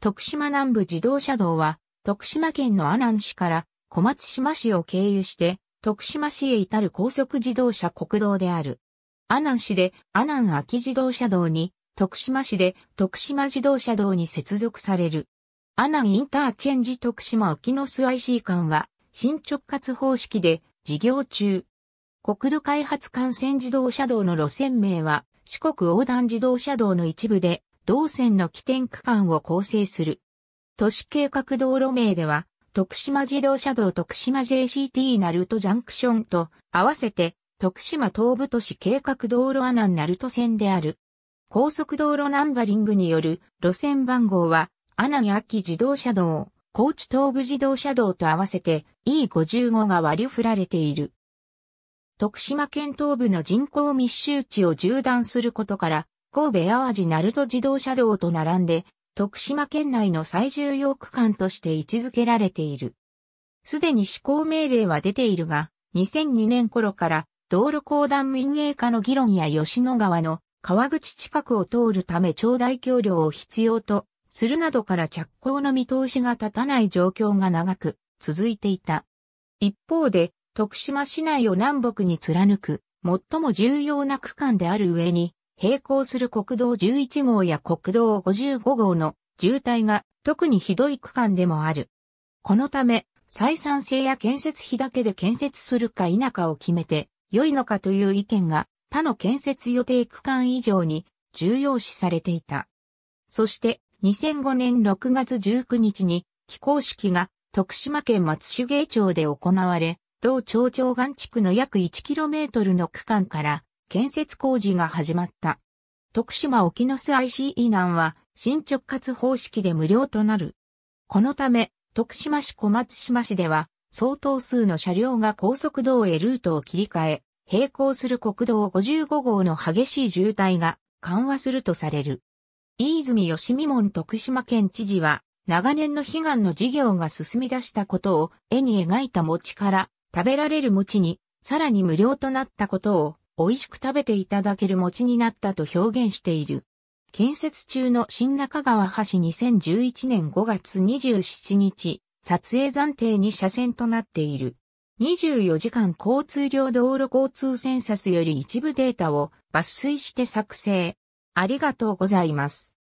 徳島南部自動車道は、徳島県の阿南市から小松島市を経由して、徳島市へ至る高速自動車国道である。阿南市で阿南秋自動車道に、徳島市で徳島自動車道に接続される。阿南インターチェンジ徳島沖の巣 IC 間は、新直轄方式で事業中。国土開発幹線自動車道の路線名は、四国横断自動車道の一部で、同線の起点区間を構成する。都市計画道路名では、徳島自動車道徳島 JCT ナルトジャンクションと合わせて徳島東部都市計画道路アナンナルト線である。高速道路ナンバリングによる路線番号は、アナニ秋自動車道、高知東部自動車道と合わせて E55 が割り振られている。徳島県東部の人口密集地を縦断することから、神戸淡路鳴門自動車道と並んで、徳島県内の最重要区間として位置づけられている。すでに施行命令は出ているが、2002年頃から道路公団民営化の議論や吉野川の川口近くを通るため長大橋梁を必要とするなどから着工の見通しが立たない状況が長く続いていた。一方で、徳島市内を南北に貫く最も重要な区間である上に、並行する国道11号や国道55号の渋滞が特にひどい区間でもある。このため、採算性や建設費だけで建設するか否かを決めて良いのかという意見が他の建設予定区間以上に重要視されていた。そして2005年6月19日に起工式が徳島県松茂町で行われ、同町長岩地区の約 1km の区間から建設工事が始まった。徳島沖の瀬 ICE 南は進直轄方式で無料となる。このため、徳島市小松島市では、相当数の車両が高速道へルートを切り替え、並行する国道55号の激しい渋滞が緩和するとされる。飯泉義美門徳島県知事は、長年の悲願の事業が進み出したことを絵に描いた餅から食べられる餅にさらに無料となったことを美味しく食べていただける餅になったと表現している。建設中の新中川橋2011年5月27日、撮影暫定に車線となっている。24時間交通量道路交通センサスより一部データを抜粋して作成。ありがとうございます。